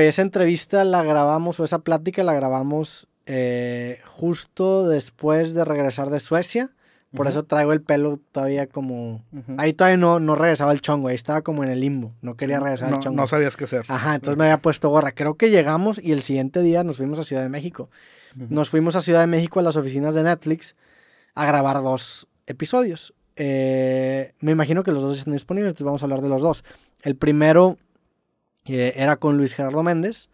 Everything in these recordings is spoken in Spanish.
Esa entrevista la grabamos, o esa plática la grabamos eh, justo después de regresar de Suecia. Por eso traigo el pelo todavía como... Ahí todavía no, regresaba el chongo, ahí estaba como en el limbo, no quería regresar el chongo. No sabías qué hacer. Ajá, entonces me había puesto gorra. Creo que llegamos y el siguiente día nos fuimos a Ciudad de México. Nos fuimos a Ciudad de México a las oficinas de Netflix a grabar dos episodios. Eh, me imagino que los dos están disponibles, entonces vamos a hablar de los dos. El primero era con Luis Gerardo Méndez.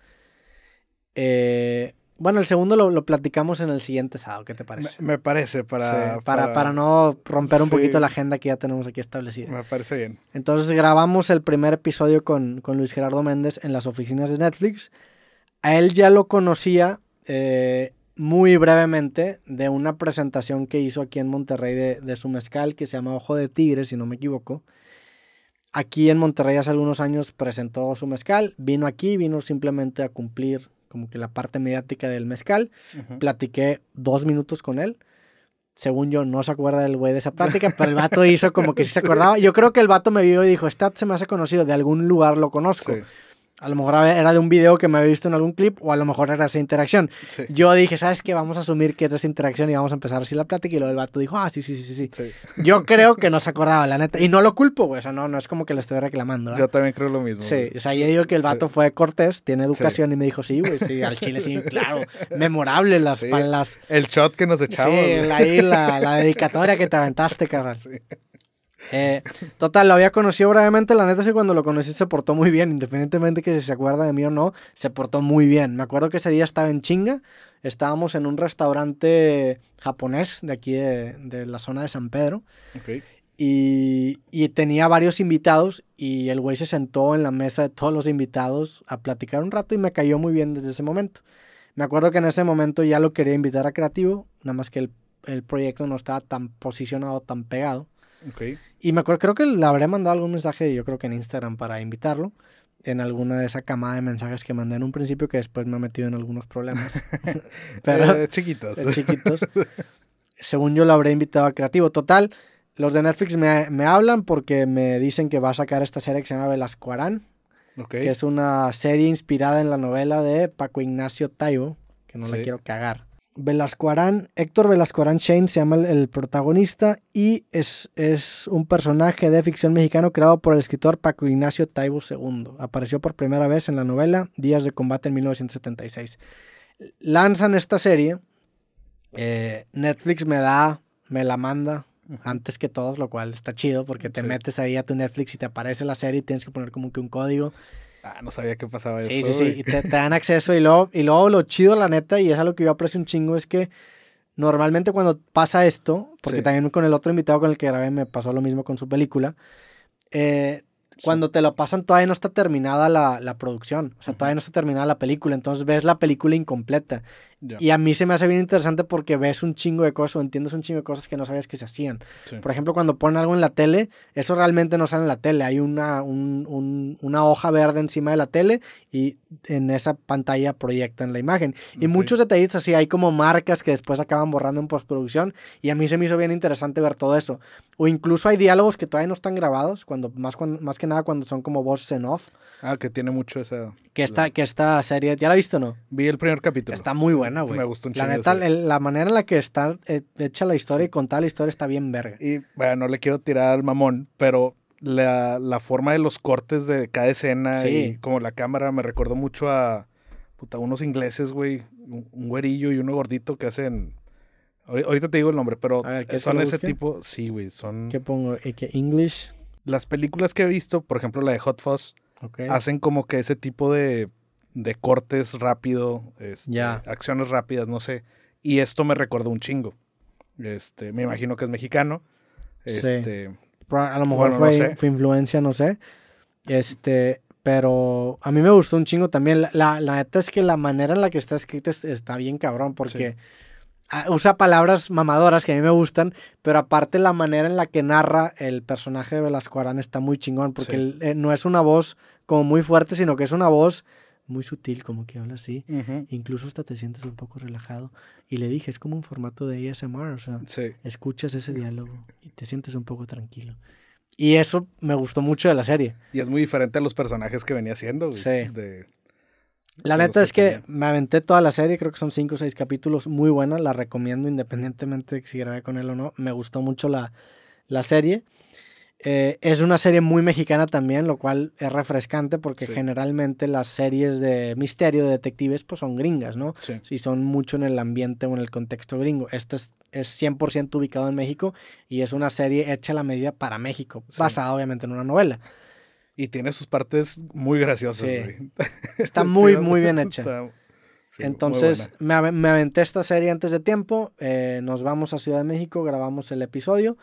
Eh, bueno, el segundo lo, platicamos en el siguiente sábado, ¿qué te parece? Me, parece, para, para, no romper un poquito la agenda que ya tenemos aquí establecida. Me parece bien. Entonces grabamos el primer episodio con, Luis Gerardo Méndez en las oficinas de Netflix. A él ya lo conocía eh, muy brevemente de una presentación que hizo aquí en Monterrey de, de su mezcal, que se llama Ojo de Tigre, si no me equivoco aquí en Monterrey hace algunos años presentó su mezcal, vino aquí, vino simplemente a cumplir como que la parte mediática del mezcal. Platiqué dos minutos con él. Según yo, no se acuerda el güey de esa plática, pero el vato hizo como que sí se acordaba. Yo creo que el vato me vio y dijo, Stat este se me hace conocido, de algún lugar lo conozco. A lo mejor era de un video que me había visto en algún clip o a lo mejor era esa interacción. Yo dije, ¿sabes qué? Vamos a asumir que es esa interacción y vamos a empezar así la plática. Y luego el vato dijo, ah, sí, sí, sí, sí. Yo creo que no se acordaba, la neta. Y no lo culpo, güey. O sea, no, no es como que le estoy reclamando. Yo también creo lo mismo. Sí, o sea, yo digo que el vato fue de Cortés, tiene educación y me dijo, sí, güey, sí, al chile sí, claro. Memorable las... palas. El shot que nos echamos. Sí, ahí la, la, dedicatoria que te aventaste, carnal. Eh, total, lo había conocido brevemente. La neta, que cuando lo conocí se portó muy bien. Independientemente que se acuerda de mí o no, se portó muy bien. Me acuerdo que ese día estaba en chinga. Estábamos en un restaurante japonés de aquí, de, la zona de San Pedro. Y, tenía varios invitados y el güey se sentó en la mesa de todos los invitados a platicar un rato y me cayó muy bien desde ese momento. Me acuerdo que en ese momento ya lo quería invitar a Creativo, nada más que el, el proyecto no estaba tan posicionado, tan pegado. Y me acuerdo, creo que le habré mandado algún mensaje, yo creo que en Instagram, para invitarlo. En alguna de esa camada de mensajes que mandé en un principio, que después me ha metido en algunos problemas. Pero. Eh, chiquitos. Eh, chiquitos. Según yo lo habré invitado a Creativo. Total, los de Netflix me, hablan porque me dicen que va a sacar esta serie que se llama Velascoarán. Okay. Que es una serie inspirada en la novela de Paco Ignacio Taibo, que no la le quiero cagar. Arán, Héctor Arán Shane se llama el, protagonista y es, es, un personaje de ficción mexicano creado por el escritor Paco Ignacio Taibo II. Apareció por primera vez en la novela Días de Combate en 1976. Lanzan esta serie, eh, Netflix me da, me la manda antes que todos, lo cual está chido porque te metes ahí a tu Netflix y te aparece la serie y tienes que poner como que un código Ah, no sabía qué pasaba eso. Sí, sí, sí. te, dan acceso. Y luego, y luego lo chido, la neta, y es algo que yo aprecio un chingo, es que normalmente cuando pasa esto, porque también con el otro invitado con el que grabé me pasó lo mismo con su película, eh, cuando te lo pasan todavía no está terminada la, la producción, o sea, todavía no está terminada la película, entonces ves la película incompleta y a mí se me hace bien interesante porque ves un chingo de cosas o entiendes un chingo de cosas que no sabías que se hacían. Por ejemplo, cuando ponen algo en la tele, eso realmente no sale en la tele. Hay una, una hoja verde encima de la tele y en esa pantalla proyectan la imagen. Y muchos detalles así, hay como marcas que después acaban borrando en postproducción. Y a mí se me hizo bien interesante ver todo eso. O incluso hay diálogos que todavía no están grabados, cuando, más, más que nada cuando son como voz en off. Ah, que tiene mucho esa... Que esta, que serie, ¿ya la viste o no? Vi el primer capítulo. Está muy bueno me gustó un chingo. La neta, la manera en la que está eh, hecha la historia y contada la historia está bien verga. Y bueno, no le quiero tirar al mamón, pero la, forma de los cortes de cada escena y como la cámara me recordó mucho a puta, unos ingleses, güey. Un, güerillo y uno gordito que hacen. Ahorita te digo el nombre, pero son ese tipo. Sí, güey, son. ¿Qué pongo? English? Las películas que he visto, por ejemplo la de Hot Fuzz, hacen como que ese tipo de de cortes rápido, este, acciones rápidas, no sé. Y esto me recordó un chingo. Este, me imagino que es mexicano. Este, A lo mejor fue, influencia, no sé. Este, pero a mí me gustó un chingo también. La, la, neta es que la manera en la que está escrito... está bien cabrón, porque usa palabras mamadoras que a mí me gustan, pero aparte la manera en la que narra el personaje de Velasco Arán está muy chingón, porque eh, no es una voz como muy fuerte, sino que es una voz muy sutil, como que habla así. Incluso hasta te sientes un poco relajado. Y le dije, es como un formato de ASMR, o sea, escuchas ese diálogo y te sientes un poco tranquilo. Y eso me gustó mucho de la serie. Y es muy diferente a los personajes que venía siendo De, la neta es que, me aventé toda la serie, creo que son cinco o seis capítulos, muy buena, la recomiendo independientemente de si grabé con él o no. Me gustó mucho la, la serie. Eh, es una serie muy mexicana también, lo cual es refrescante porque generalmente las series de misterio, de detectives, pues son gringas, ¿no? Sí. Si son mucho en el ambiente o en el contexto gringo. Este es, 100% ubicado en México y es una serie hecha a la medida para México, basada obviamente en una novela. Y tiene sus partes muy graciosas. Está muy, muy bien hecha. Entonces, me, aventé esta serie antes de tiempo. Eh, nos vamos a Ciudad de México, grabamos el episodio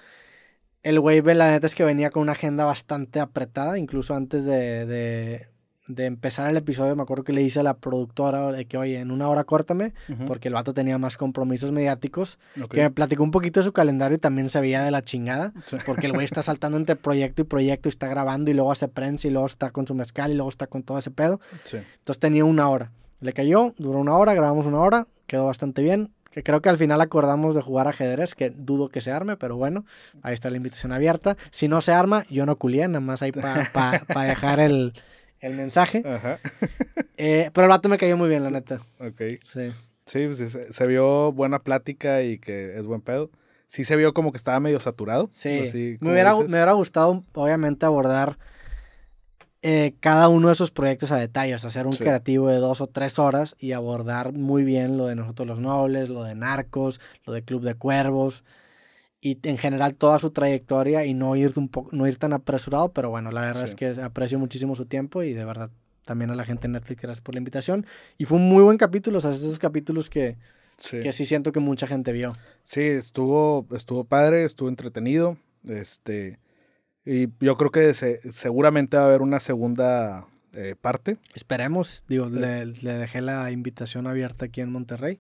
el güey, la neta es que venía con una agenda bastante apretada, incluso antes de, empezar el episodio, me acuerdo que le hice a la productora que, oye, en una hora córtame, porque el vato tenía más compromisos mediáticos, que me platicó un poquito de su calendario y también se veía de la chingada, porque el güey está saltando entre proyecto y proyecto y está grabando y luego hace prensa y luego está con su mezcal y luego está con todo ese pedo. Entonces tenía una hora. Le cayó, duró una hora, grabamos una hora, quedó bastante bien, que creo que al final acordamos de jugar ajedrez, que dudo que se arme, pero bueno, ahí está la invitación abierta. Si no se arma, yo no culía, nada más ahí para dejar el, mensaje. Eh, pero el rato me cayó muy bien, la neta. Ok. Sí. Sí, pues, se, vio buena plática y que es buen pedo. Sí se vio como que estaba medio saturado. Sí. me, hubiera, me hubiera gustado, obviamente, abordar eh, cada uno de esos proyectos a detalles, hacer un creativo de dos o tres horas y abordar muy bien lo de Nosotros los Nobles, lo de Narcos, lo de Club de Cuervos y en general toda su trayectoria y no ir, un no ir tan apresurado, pero bueno, la verdad es que aprecio muchísimo su tiempo y de verdad también a la gente de Netflix gracias por la invitación. Y fue un muy buen capítulo, esos capítulos que sí. que sí siento que mucha gente vio. Sí, estuvo, estuvo padre, estuvo entretenido, este... Y yo creo que seguramente va a haber una segunda eh, parte. Esperemos, digo, le, dejé la invitación abierta aquí en Monterrey.